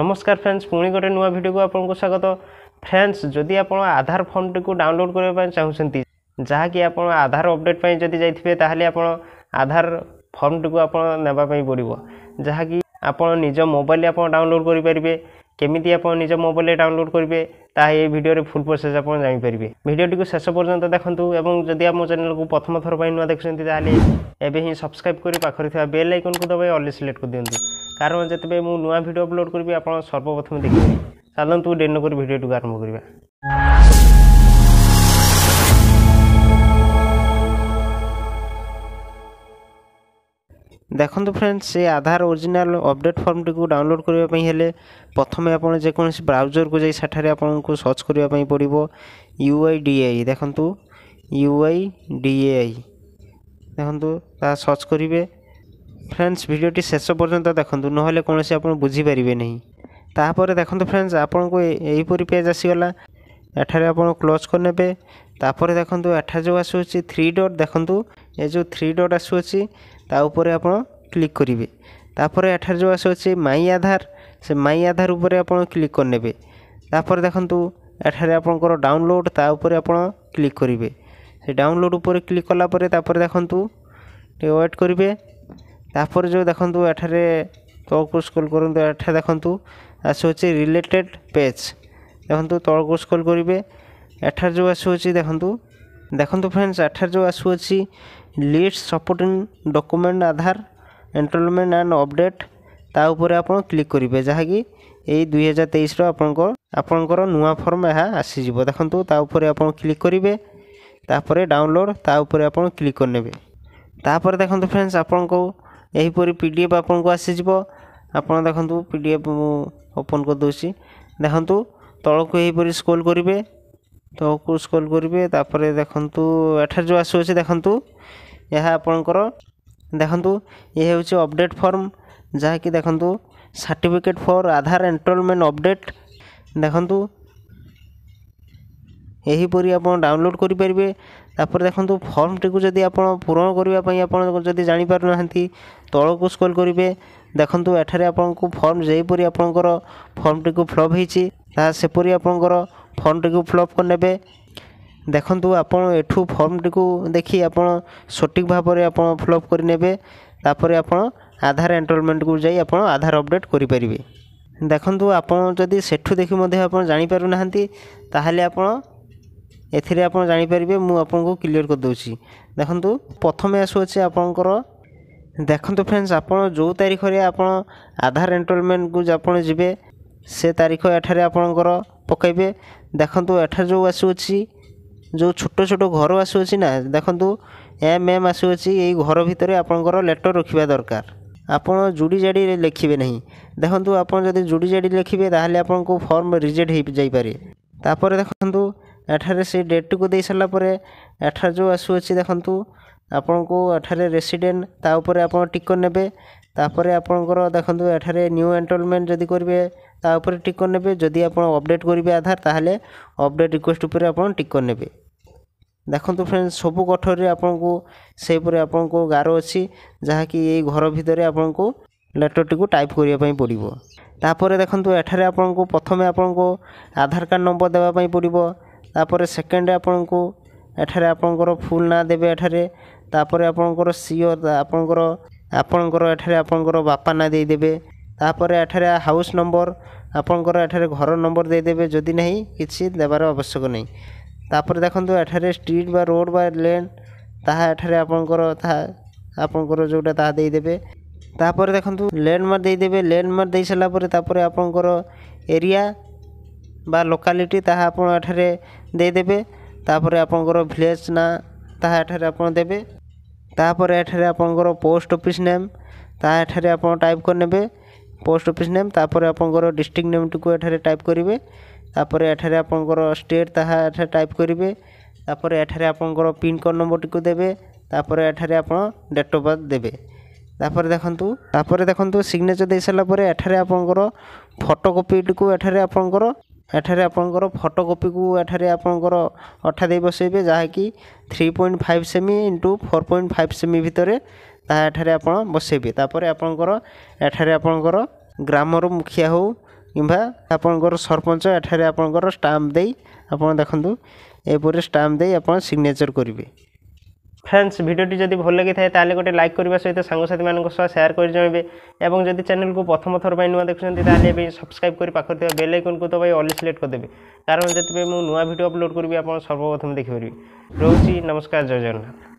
নমস্কার ফ্রেন্ডস পুঁ গোটে নূয়া ভিডিওকে আপনার স্বাগত ফ্রেন্ডস যদি আপনার আধার ফর্মটি ডাউনলোড করা চাহুমান যাকি আপনার আধার অপডেট যদি যাই তাহলে আপনার আধার ফর্মটি আপনার নেওয়া পড়ব যাকি আপনার নিজ মোবাইলে আপনার ডাউনলোড করে পেয়ে কেমিতি আপনার নিজ মোবাইলে ডাউনলোড করবে তা এই ভিডিওরে ফুল প্রোসেস আপনার জাঁপারে ভিডিওটি শেষ পর্যন্ত দেখুন এবং যদি আমার চ্যানেলকে প্রথম থর নয় দেখুছেন তাহলে এবে হি সবসক্রাইব করে পাখে থাকা বেল আইকনকে দবাই অল সিলেক্ট করে দিও କାରଣ ଯେତେବେଳେ ମୁଁ ନୂଆ ଭିଡ଼ିଓ ଅପଲୋଡ଼ କରିବି ଆପଣ ସର୍ବପ୍ରଥମେ ଦେଖିବେ ଚାଲନ୍ତୁ ଡେରି ନକରି ଭିଡ଼ିଓଟିକୁ ଆରମ୍ଭ କରିବା ଦେଖନ୍ତୁ ଫ୍ରେଣ୍ଡ ସେ ଆଧାର ଓରିଜିନାଲ ଅପଡ଼େଟ୍ ଫର୍ମଟିକୁ ଡାଉନଲୋଡ଼୍ କରିବା ପାଇଁ ହେଲେ ପ୍ରଥମେ ଆପଣ ଯେକୌଣସି ବ୍ରାଉଜରକୁ ଯାଇ ସେଠାରେ ଆପଣଙ୍କୁ ସର୍ଚ୍ଚ କରିବା ପାଇଁ ପଡ଼ିବ ୟୁ ଆଇ ଡି ଆଇ ଦେଖନ୍ତୁ U I D A I ଦେଖନ୍ତୁ ତାହା ସର୍ଚ୍ଚ କରିବେ ফ্ରେଣ୍ଡସ୍ ଭିଡ଼ିଓଟି ଶେଷ ପର୍ଯ୍ୟନ୍ତ ଦେଖନ୍ତୁ ନହେଲେ କୌଣସି ଆପଣ ବୁଝିପାରିବେ ନାହିଁ ତାପରେ ଦେଖନ୍ତୁ ଫ୍ରେଣ୍ଡସ୍ ଆପଣଙ୍କୁ ଏହିପରି ପେଜ୍ ଆସିଗଲା ଏଠାରେ ଆପଣ କ୍ଲୋଜ୍ କରିନେବେ ତାପରେ ଦେଖନ୍ତୁ ଏଠାରେ ଯେଉଁ ଆସୁଅଛି ଥ୍ରୀ ଡଟ୍ ଦେଖନ୍ତୁ ଏ ଯେଉଁ ଥ୍ରୀ ଡଟ୍ ଆସୁଅଛି ତା ଉପରେ ଆପଣ କ୍ଲିକ୍ କରିବେ ତାପରେ ଏଠାରେ ଯେଉଁ ଆସୁଅଛି ମାଇ ଆଧାର ସେ ମାଇ ଆଧାର ଉପରେ ଆପଣ କ୍ଲିକ୍ କରିନେବେ ତାପରେ ଦେଖନ୍ତୁ ଏଠାରେ ଆପଣଙ୍କର ଡାଉନଲୋଡ଼୍ ତା ଉପରେ ଆପଣ କ୍ଲିକ୍ କରିବେ ସେ ଡାଉନଲୋଡ଼୍ ଉପରେ କ୍ଲିକ୍ କଲା ପରେ ତାପରେ ଦେଖନ୍ତୁ ଟିକେ ୱେଟ୍ କରିବେ ତାପରେ ଯେଉଁ ଦେଖନ୍ତୁ ଏଠାରେ ତଳକୁ ସ୍କ୍ରୋଲ୍ କରନ୍ତୁ ଏଠାରେ ଦେଖନ୍ତୁ ଆସୁଅଛି ରିଲେଟେଡ଼୍ ପେଜ୍ ଦେଖନ୍ତୁ ତଳକୁ ସ୍କ୍ରୋଲ୍ କରିବେ ଏଠାରେ ଯେଉଁ ଆସୁଅଛି ଦେଖନ୍ତୁ ଦେଖନ୍ତୁ ଫ୍ରେଣ୍ଡସ୍ ଏଠାରେ ଯେଉଁ ଆସୁଅଛି list supporting document Aadhaar enrolment and update ତା ଉପରେ ଆପଣ କ୍ଲିକ୍ କରିବେ ଯାହାକି ଏଇ ଦୁଇ ହଜାର ତେଇଶର ଆପଣଙ୍କ ଆପଣଙ୍କର ନୂଆ ଫର୍ମ ଏହା ଆସିଯିବ ଦେଖନ୍ତୁ ତା ଉପରେ ଆପଣ କ୍ଲିକ୍ କରିବେ ତାପରେ ଡାଉନଲୋଡ଼ ତା ଉପରେ ଆପଣ କ୍ଲିକ୍ କରିନେବେ ତାପରେ ଦେଖନ୍ତୁ ଫ୍ରେଣ୍ଡସ୍ ଆପଣଙ୍କୁ ଏହିପରି ପି ଡ଼ି ଏଫ୍ ଆପଣଙ୍କୁ ଆସିଯିବ ଆପଣ ଦେଖନ୍ତୁ ପି ଡ଼ି ଏଫ୍ ମୁଁ ଓପନ୍ କରିଦେଉଛି ଦେଖନ୍ତୁ ତଳକୁ ଏହିପରି ସ୍କ୍ରୋଲ୍ କରିବେ ତଳକୁ ସ୍କ୍ରୋଲ୍ କରିବେ ତାପରେ ଦେଖନ୍ତୁ ଏଠାରେ ଯେଉଁ ଆସୁଅଛି ଦେଖନ୍ତୁ ଏହା ଆପଣଙ୍କର ଦେଖନ୍ତୁ ଏ ହେଉଛି ଅପଡ଼େଟ୍ ଫର୍ମ ଯାହାକି ଦେଖନ୍ତୁ certificate for Aadhaar enrolment update ଦେଖନ୍ତୁ ଏହିପରି ଆପଣ ଡାଉନଲୋଡ଼୍ କରିପାରିବେ ତାପରେ ଦେଖନ୍ତୁ ଫର୍ମଟିକୁ ଯଦି ଆପଣ ପୂରଣ କରିବା ପାଇଁ ଆପଣ ଯଦି ଜାଣିପାରୁନାହାନ୍ତି ତଳକୁ ସ୍କ୍ରୋଲ୍ କରିବେ ଦେଖନ୍ତୁ ଏଠାରେ ଆପଣଙ୍କୁ ଫର୍ମ ଯେପରି ଆପଣଙ୍କର ଫର୍ମଟିକୁ ଫ୍ଲପ୍ ହେଇଛି ତାହା ସେପରି ଆପଣଙ୍କର ଫର୍ମଟିକୁ ଫ୍ଲପ୍ କରିନେବେ ଦେଖନ୍ତୁ ଆପଣ ଏଠୁ ଫର୍ମଟିକୁ ଦେଖି ଆପଣ ସଠିକ୍ ଭାବରେ ଆପଣ ଫ୍ଲପ୍ କରିନେବେ ତାପରେ ଆପଣ ଆଧାର ଏନରୋଲମେଣ୍ଟକୁ ଯାଇ ଆପଣ ଆଧାର ଅପଡ଼େଟ୍ କରିପାରିବେ ଦେଖନ୍ତୁ ଆପଣ ଯଦି ସେଠୁ ଦେଖି ମଧ୍ୟ ଆପଣ ଜାଣିପାରୁନାହାନ୍ତି ତାହେଲେ ଆପଣ ଏଥିରେ ଆପଣ ଜାଣିପାରିବେ ମୁଁ ଆପଣଙ୍କୁ କ୍ଲିଅର୍ କରିଦେଉଛି ଦେଖନ୍ତୁ ପ୍ରଥମେ ଆସୁଅଛି ଆପଣଙ୍କର ଦେଖନ୍ତୁ ଫ୍ରେଣ୍ଡସ୍ ଆପଣ ଯେଉଁ ତାରିଖରେ ଆପଣ ଆଧାର ଏନ୍ରୋଲମେଣ୍ଟକୁ ଆପଣ ଯିବେ ସେ ତାରିଖ ଏଠାରେ ଆପଣଙ୍କର ପକାଇବେ ଦେଖନ୍ତୁ ଏଠାରେ ଯେଉଁ ଆସୁଅଛି ଯେଉଁ ଛୋଟ ଛୋଟ ଘର ଆସୁଅଛି ନା ଦେଖନ୍ତୁ ଏମ୍ ଏମ୍ ଆସୁଅଛି ଏଇ ଘର ଭିତରେ ଆପଣଙ୍କର ଲେଟର୍ ରଖିବା ଦରକାର ଆପଣ ଜୁଡ଼ି ଜାଡ଼ି ଲେଖିବେ ନାହିଁ ଦେଖନ୍ତୁ ଆପଣ ଯଦି ଜୁଡ଼ି ଜାଡ଼ି ଲେଖିବେ ତାହେଲେ ଆପଣଙ୍କୁ ଫର୍ମ ରିଜେକ୍ଟ ହୋଇଯାଇପାରେ ତାପରେ ଦେଖନ୍ତୁ ଏଠାରେ ସେଇ ଡେଟ୍ଟିକୁ ଦେଇସାରିଲା ପରେ ଏଠାରେ ଯେଉଁ ଆସୁଅଛି ଦେଖନ୍ତୁ ଆପଣଙ୍କୁ ଏଠାରେ ରେସିଡ଼େଣ୍ଟ ତା ଉପରେ ଆପଣ ଟିକର ନେବେ ତାପରେ ଆପଣଙ୍କର ଦେଖନ୍ତୁ ଏଠାରେ ନ୍ୟୁ ଏନରୋଲମେଣ୍ଟ ଯଦି କରିବେ ତା ଉପରେ ଟିକର ନେବେ ଯଦି ଆପଣ ଅପଡ଼େଟ୍ କରିବେ ଆଧାର ତାହେଲେ ଅପଡ଼େଟ୍ ରିକ୍ୱେଷ୍ଟ ଉପରେ ଆପଣ ଟିକର ନେବେ ଦେଖନ୍ତୁ ଫ୍ରେଣ୍ଡ ସବୁ କୋଠରୀରେ ଆପଣଙ୍କୁ ସେହିପରି ଆପଣଙ୍କୁ ଗାର ଅଛି ଯାହାକି ଏଇ ଘର ଭିତରେ ଆପଣଙ୍କୁ ଲେଟର୍ଟିକୁ ଟାଇପ୍ କରିବା ପାଇଁ ପଡ଼ିବ ତାପରେ ଦେଖନ୍ତୁ ଏଠାରେ ଆପଣଙ୍କୁ ପ୍ରଥମେ ଆପଣଙ୍କୁ ଆଧାର କାର୍ଡ଼ ନମ୍ବର ଦେବା ପାଇଁ ପଡ଼ିବ ତାପରେ ସେକେଣ୍ଡ ଆପଣଙ୍କୁ ଏଠାରେ ଆପଣଙ୍କର ଫୁଲ୍ ନାଁ ଦେବେ ଏଠାରେ ତାପରେ ଆପଣଙ୍କର ସିଓ ଆପଣଙ୍କର ଆପଣଙ୍କର ଏଠାରେ ଆପଣଙ୍କର ବାପା ନାଁ ଦେଇଦେବେ ତାପରେ ଏଠାରେ ହାଉସ୍ ନମ୍ବର ଆପଣଙ୍କର ଏଠାରେ ଘର ନମ୍ବର ଦେଇଦେବେ ଯଦି ନାହିଁ କିଛି ଦେବାର ଆବଶ୍ୟକ ନାହିଁ ତାପରେ ଦେଖନ୍ତୁ ଏଠାରେ ଷ୍ଟ୍ରିଟ୍ ବା ରୋଡ଼୍ ବା ଲେନ୍ ତାହା ଏଠାରେ ଆପଣଙ୍କର ତାହା ଆପଣଙ୍କର ଯେଉଁଟା ତାହା ଦେଇଦେବେ ତାପରେ ଦେଖନ୍ତୁ ଲ୍ୟାଣ୍ଡମାର୍କ ଦେଇଦେବେ ଲ୍ୟାଣ୍ଡମାର୍କ ଦେଇସାରିଲା ପରେ ତାପରେ ଆପଣଙ୍କର ଏରିଆ ବା ଲୋକାଲିଟି ତାହା ଆପଣ ଏଠାରେ ଦେଇଦେବେ ତାପରେ ଆପଣଙ୍କର ଭିଲେଜ୍ ନାଁ ତାହା ଏଠାରେ ଆପଣ ଦେବେ ତାପରେ ଏଠାରେ ଆପଣଙ୍କର ପୋଷ୍ଟ ଅଫିସ୍ ନେମ୍ ତାହା ଏଠାରେ ଆପଣ ଟାଇପ୍ କରିନେବେ ପୋଷ୍ଟ ଅଫିସ୍ ନେମ୍ ତାପରେ ଆପଣଙ୍କର ଡିଷ୍ଟ୍ରିକ୍ଟ ନେମ୍ଟିକୁ ଏଠାରେ ଟାଇପ୍ କରିବେ ତାପରେ ଏଠାରେ ଆପଣଙ୍କର ଷ୍ଟେଟ୍ ତାହା ଏଠାରେ ଟାଇପ୍ କରିବେ ତାପରେ ଏଠାରେ ଆପଣଙ୍କର ପିନ୍କୋଡ଼୍ ନମ୍ବରଟିକୁ ଦେବେ ତାପରେ ଏଠାରେ ଆପଣ ଡେଟ୍ ଅଫ୍ ବାର୍ଥ ଦେବେ ତାପରେ ଦେଖନ୍ତୁ ତାପରେ ଦେଖନ୍ତୁ ସିଗ୍ନେଚର୍ ଦେଇସାରିଲା ପରେ ଏଠାରେ ଆପଣଙ୍କର ଫଟୋ କପିଟିକୁ ଏଠାରେ ଆପଣଙ୍କର ଏଠାରେ ଆପଣଙ୍କର ଫଟୋକପିକୁ ଏଠାରେ ଆପଣଙ୍କର ଅଠା ଦେଇ ବସାଇବେ ଯାହାକି three point five semi into four point five semi ଭିତରେ ତାହା ଏଠାରେ ଆପଣ ବସାଇବେ ତାପରେ ଆପଣଙ୍କର ଏଠାରେ ଆପଣଙ୍କର ଗ୍ରାମର ମୁଖିଆ ହେଉ କିମ୍ବା ଆପଣଙ୍କର ସରପଞ୍ଚ ଏଠାରେ ଆପଣଙ୍କର ଷ୍ଟାମ୍ପ ଦେଇ ଆପଣ ଦେଖନ୍ତୁ ଏପରି ଷ୍ଟାମ୍ପ ଦେଇ ଆପଣ ସିଗ୍ନେଚର୍ କରିବେ ফ্রেন্ডস ভিডিওটি যদি ভাল লাগিথায় তাহলে গোটে লাইক করা সহ সাংসাথী মান সহ সেয়ার করে জনাইবে এবং যদি চ্যানেলকে প্রথম থর নূয়া দেখুছেন তাহলে এবার সবসক্রাইব করে পাখে থাকা বেল আইকনকে দবাই অল সিলেক্ট করেদেবে কারণ যেতবে মু নূয়া ভিডিও অপলোড করবি আপনার সর্বপ্রথমে দেখিপারি রয়েছি নমস্কার জয় জগন্নাথ